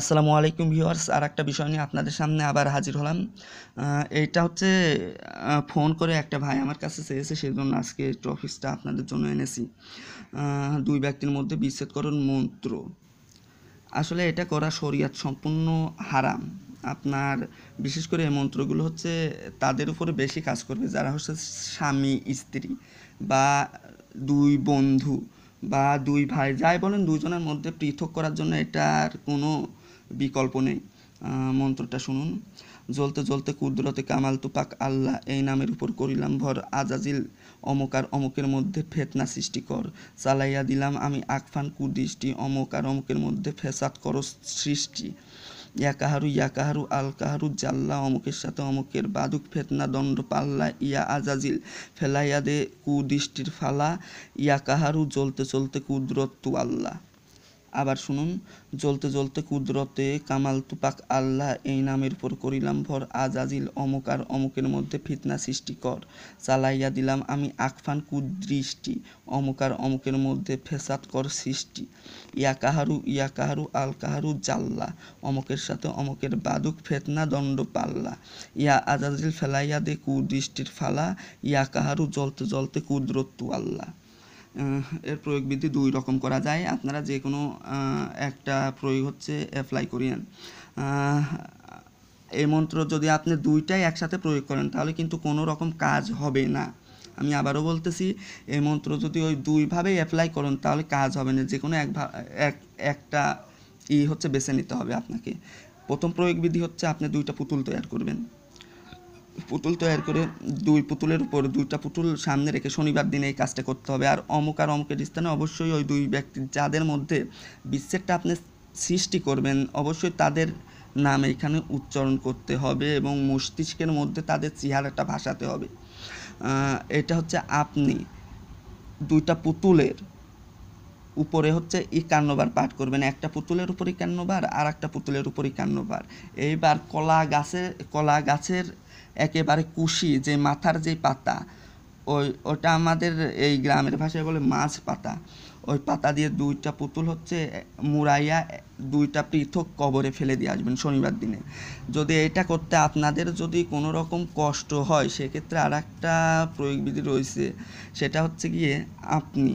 আসসালামু আলাইকুম ভিউয়ার্স আর একটা বিষয় নিয়ে আপনাদের সামনে আবার হাজির হলাম এইটা হচ্ছে ফোন করে একটা ভাই আমার কাছে চেয়েছে সেই জন্য আজকে টপিক্সটা আপনাদের জন্য এনেছি দুই ব্যক্তির মধ্যে বিচ্ছেদকরণ মন্ত্র আসলে এটা করা শরিয়াত সম্পূর্ণ হারাম আপনার বিশেষ করে এই মন্ত্রগুলো হচ্ছে তাদের উপরে বেশি কাজ করবে যারা হচ্ছে স্বামী স্ত্রী বা দুই বন্ধু বা দুই ভাই যাই বলেন দুজনের মধ্যে পৃথক করার জন্য এটার কোনো বিকল্প নেই মন্ত্রটা শুনুন জ্বলতে জ্বলতে কুদরতে কামাল তুপাক আল্লাহ এই নামের উপর করিলাম ভর আজাজিল অমকার অমকের মধ্যে ফেতনা সৃষ্টি কর চালাইয়া দিলাম আমি আকফান কুদৃষ্টি আর অমকের মধ্যে ফেসাদ কর সৃষ্টি ইয়া কাহারু ইয়া কাহারু আল কাহারু জাল্লা অমুকের সাথে অমুকের বাদুক ফেতনা দণ্ড পাল্লা ইয়া আজাজিল ফেলাইয়া দে কুদৃষ্টির ফালা ইয়া কাহারু জ্বলতে চলতে কুদরত তু আল্লাহ আবার শুনুন জ্বলতে জ্বলতে কুদরতে কামাল তুপাক আল্লাহ এই নামের উপর করিলাম ভর আজাজিল অমুক আর অমুকের মধ্যে ফিতনা সৃষ্টি কর চালাইয়া দিলাম আমি আকফান কুদৃষ্টি অমুক আর অমুকের মধ্যে ফেসাদ কর সৃষ্টি ইয়া কাহারু ইয়া কাহারু আল কাহারু জাল্লা অমুকের সাথে অমুকের বাদুক ফেতনা দণ্ড পাল্লা ইয়া আজাজিল ফেলাইয়া দে কুদৃষ্টির ফালা ইয়া কাহারু জ্বলতে জ্বলতে কুদরত্তু আল্লাহ এর প্রয়োগ বিধি দুই রকম করা যায় আপনারা যে কোনো একটা প্রয়োগ হচ্ছে অ্যাপ্লাই করিয়েন এই মন্ত্র যদি আপনি দুইটাই একসাথে প্রয়োগ করেন তাহলে কিন্তু কোনো রকম কাজ হবে না আমি আবারও বলতেছি এই মন্ত্র যদি ওই দুইভাবে অ্যাপ্লাই করেন তাহলে কাজ হবে না যে কোনো এক একটা ই হচ্ছে বেছে নিতে হবে আপনাকে প্রথম প্রয়োগ বিধি হচ্ছে আপনি দুইটা পুতুল তৈরি করবেন পুতুল তৈরি করে দুই পুতুলের উপর দুইটা পুতুল সামনে রেখে শনিবার দিনে এই কাজটা করতে হবে আর অমুক আর অমুকের স্থানে অবশ্যই ওই দুই ব্যক্তি যাদের মধ্যে বিশ্বেরটা আপনি সৃষ্টি করবেন অবশ্যই তাদের নাম এখানে উচ্চারণ করতে হবে এবং মস্তিষ্কের মধ্যে তাদের চেহারাটা ভাসাতে হবে এটা হচ্ছে আপনি দুইটা পুতুলের উপরে হচ্ছে একান্নবার পাঠ করবেন একটা পুতুলের উপর একান্নবার আর একটা পুতুলের উপর একান্নবার এইবার কলা গাছে কলা গাছের একেবারে কুশি যে মাথার যে পাতা ওই ওটা আমাদের এই গ্রামের ভাষায় বলে মাছ পাতা ওই পাতা দিয়ে দুইটা পুতুল হচ্ছে মুড়াইয়া দুইটা পৃথক কবরে ফেলে দিয়ে আসবেন শনিবার দিনে যদি এটা করতে আপনাদের যদি কোনো রকম কষ্ট হয় সেক্ষেত্রে আর একটা প্রয়োগবিধি রয়েছে সেটা হচ্ছে গিয়ে আপনি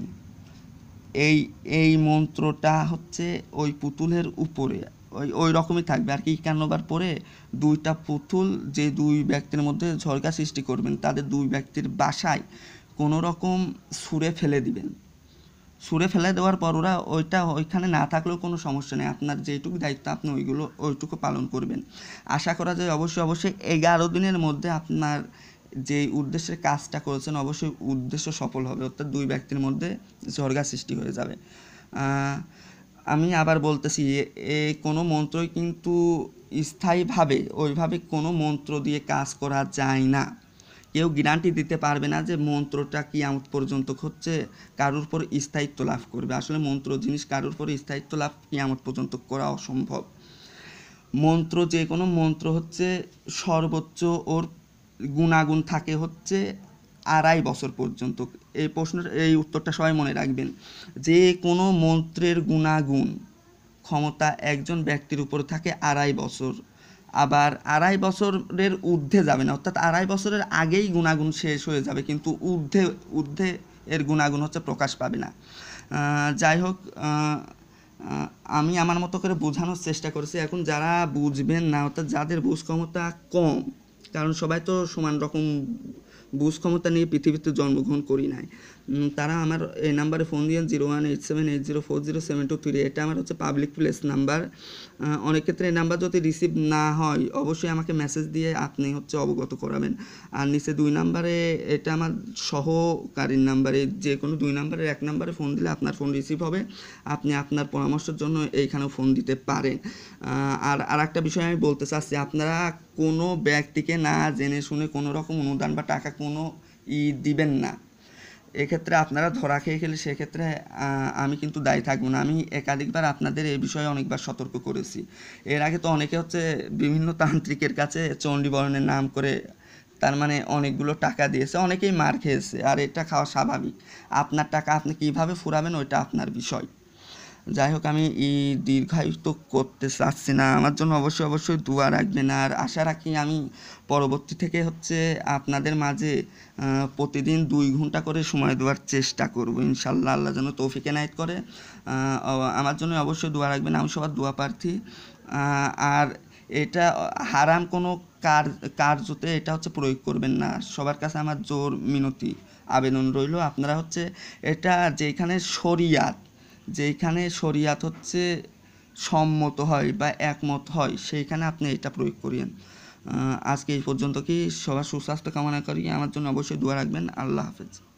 এই এই মন্ত্রটা হচ্ছে ওই পুতুলের উপরে ওই ওই রকমই থাকবে আর কি একান্নবার পরে দুইটা পুতুল যে দুই ব্যক্তির মধ্যে ঝরকা সৃষ্টি করবেন তাদের দুই ব্যক্তির বাসায় কোনো রকম সুরে ফেলে দিবেন সুরে ফেলে দেওয়ার পর ওরা ওইটা ওইখানে না থাকলেও কোনো সমস্যা নেই আপনার যেটুকু দায়িত্ব আপনি ওইগুলো ওইটুকু পালন করবেন আশা করা যায় অবশ্যই অবশ্যই এগারো দিনের মধ্যে আপনার যে উদ্দেশ্যের কাজটা করেছেন অবশ্যই উদ্দেশ্য সফল হবে অর্থাৎ দুই ব্যক্তির মধ্যে ঝরগা সৃষ্টি হয়ে যাবে আমি আবার বলতেছি এ কোনো মন্ত্রই কিন্তু স্থায়ীভাবে ওইভাবে কোনো মন্ত্র দিয়ে কাজ করা যায় না কেউ গ্যারান্টি দিতে পারবে না যে মন্ত্রটা কি আমত পর্যন্ত হচ্ছে কারোর উপর স্থায়িত্ব লাভ করবে আসলে মন্ত্র জিনিস কারোর উপর স্থায়িত্ব লাভ আমত পর্যন্ত করা অসম্ভব মন্ত্র যে কোনো মন্ত্র হচ্ছে সর্বোচ্চ ওর গুণাগুণ থাকে হচ্ছে আড়াই বছর পর্যন্ত এই প্রশ্নের এই উত্তরটা সবাই মনে রাখবেন যে কোনো মন্ত্রের গুণাগুণ ক্ষমতা একজন ব্যক্তির উপর থাকে আড়াই বছর আবার আড়াই বছরের ঊর্ধ্বে যাবে না অর্থাৎ আড়াই বছরের আগেই গুণাগুণ শেষ হয়ে যাবে কিন্তু ঊর্ধ্বে ঊর্ধ্বে এর গুণাগুণ হচ্ছে প্রকাশ পাবে না যাই হোক আমি আমার মতো করে বোঝানোর চেষ্টা করেছি এখন যারা বুঝবেন না অর্থাৎ যাদের বুঝ ক্ষমতা কম কারণ সবাই তো সমান রকম বুঝ ক্ষমতা নিয়ে পৃথিবীতে জন্মগ্রহণ করি নাই তারা আমার এই নাম্বারে ফোন দিয়ে zero one eight seven eight zero four zero seven two three এটা আমার হচ্ছে পাবলিক প্লেস নাম্বার অনেক ক্ষেত্রে এই নাম্বার যদি রিসিভ না হয় অবশ্যই আমাকে মেসেজ দিয়ে আপনি হচ্ছে অবগত করাবেন আর নিচে দুই নাম্বারে এটা আমার সহকারীর নাম্বারে যে কোনো দুই নাম্বারের এক নাম্বারে ফোন দিলে আপনার ফোন রিসিভ হবে আপনি আপনার পরামর্শের জন্য এইখানেও ফোন দিতে পারেন আর আর একটা বিষয় আমি বলতে চাচ্ছি আপনারা কোনো ব্যক্তিকে না জেনে শুনে কোনো রকম অনুদান বা টাকা কোনো ই দিবেন না এক্ষেত্রে আপনারা ধরা খেয়ে খেলে সেক্ষেত্রে আমি কিন্তু দায়ী থাকবো না আমি একাধিকবার আপনাদের এই বিষয়ে অনেকবার সতর্ক করেছি এর আগে তো অনেকে হচ্ছে বিভিন্ন তান্ত্রিকের কাছে চণ্ডীবরণের নাম করে তার মানে অনেকগুলো টাকা দিয়েছে অনেকেই মার খেয়েছে আর এটা খাওয়া স্বাভাবিক আপনার টাকা আপনি কিভাবে ফুরাবেন ওইটা আপনার বিষয় যাই হোক আমি দীর্ঘায়ু তো করতে চাচ্ছি না আমার জন্য অবশ্যই অবশ্যই দোয়া রাখবেন আর আশা রাখি আমি পরবর্তী থেকে হচ্ছে আপনাদের মাঝে প্রতিদিন দুই ঘন্টা করে সময় দেওয়ার চেষ্টা করব ইনশাল্লাহ আল্লাহ যেন তৌফিক এনায়েত করে আমার জন্য অবশ্যই দোয়া রাখবেন আমি সবার দোয়া প্রার্থী আর এটা হারাম কোনো কার কার্যতে এটা হচ্ছে প্রয়োগ করবেন না সবার কাছে আমার জোর মিনতি আবেদন রইল আপনারা হচ্ছে এটা যেখানে শরিয়াত যেইখানে শরিয়াত হচ্ছে সম্মত হয় বা একমত হয় সেইখানে আপনি এটা প্রয়োগ করিয়েন আজকে এই পর্যন্ত কি সবার সুস্বাস্থ্য কামনা করি আমার জন্য অবশ্যই দোয়া রাখবেন আল্লাহ হাফেজ